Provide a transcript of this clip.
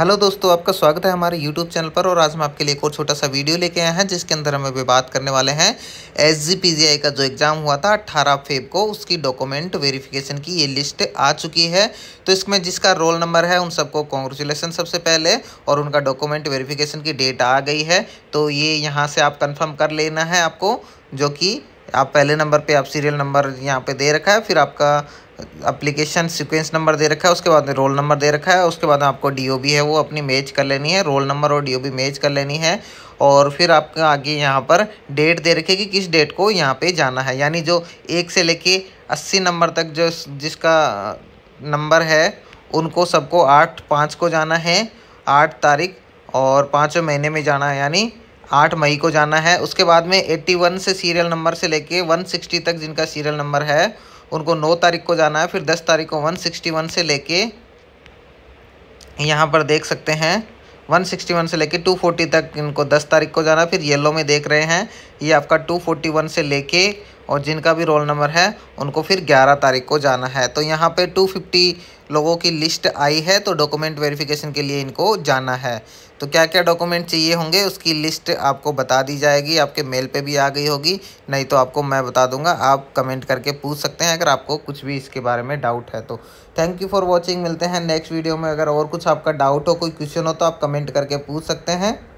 hello दोस्तों आपका स्वागत है हमारे यूट्यूब चैनल पर और आज हम आपके लिए एक और छोटा सा वीडियो लेके आए हैं जिसके अंदर हम अभी बात करने वाले हैं एस का जो एग्ज़ाम हुआ था अट्ठारह फेब को उसकी डॉक्यूमेंट वेरिफिकेशन की ये लिस्ट आ चुकी है तो इसमें जिसका रोल नंबर है उन सबको कॉन्ग्रेचुलेसन सबसे पहले और उनका डॉक्यूमेंट वेरीफिकेशन की डेट आ गई है तो ये यहाँ से आप कन्फर्म कर लेना है आपको जो कि आप पहले नंबर पे आप सीरियल नंबर यहाँ पे दे रखा है फिर आपका अप्लीकेशन सिक्वेंस नंबर दे रखा है उसके बाद रोल नंबर दे रखा है उसके बाद आपको डी है वो अपनी मैच कर लेनी है रोल नंबर और डी मैच कर लेनी है और फिर आपका आगे यहाँ पर डेट दे रखे कि किस डेट को यहाँ पे जाना है यानी जो एक से लेके अस्सी नंबर तक जो जिसका नंबर है उनको सबको आठ पाँच को जाना है आठ तारीख और पाँचों महीने में जाना है यानी आठ मई को जाना है उसके बाद में एट्टी वन से सीरियल नंबर से लेके वन सिक्सटी तक जिनका सीरियल नंबर है उनको नौ तारीख को जाना है फिर दस तारीख को वन सिक्सटी वन से लेके यहाँ पर देख सकते हैं वन सिक्सटी वन से लेके फोर्टी तक इनको दस तारीख को जाना फिर येलो में देख रहे हैं ये आपका टू फोर्टी वन से लेके और जिनका भी रोल नंबर है उनको फिर 11 तारीख को जाना है तो यहाँ पे 250 लोगों की लिस्ट आई है तो डॉक्यूमेंट वेरिफिकेशन के लिए इनको जाना है तो क्या क्या डॉक्यूमेंट चाहिए होंगे उसकी लिस्ट आपको बता दी जाएगी आपके मेल पे भी आ गई होगी नहीं तो आपको मैं बता दूंगा आप कमेंट करके पूछ सकते हैं अगर आपको कुछ भी इसके बारे में डाउट है तो थैंक यू फॉर वॉचिंग मिलते हैं नेक्स्ट वीडियो में अगर और कुछ आपका डाउट हो कोई क्वेश्चन हो तो आप कमेंट करके पूछ सकते हैं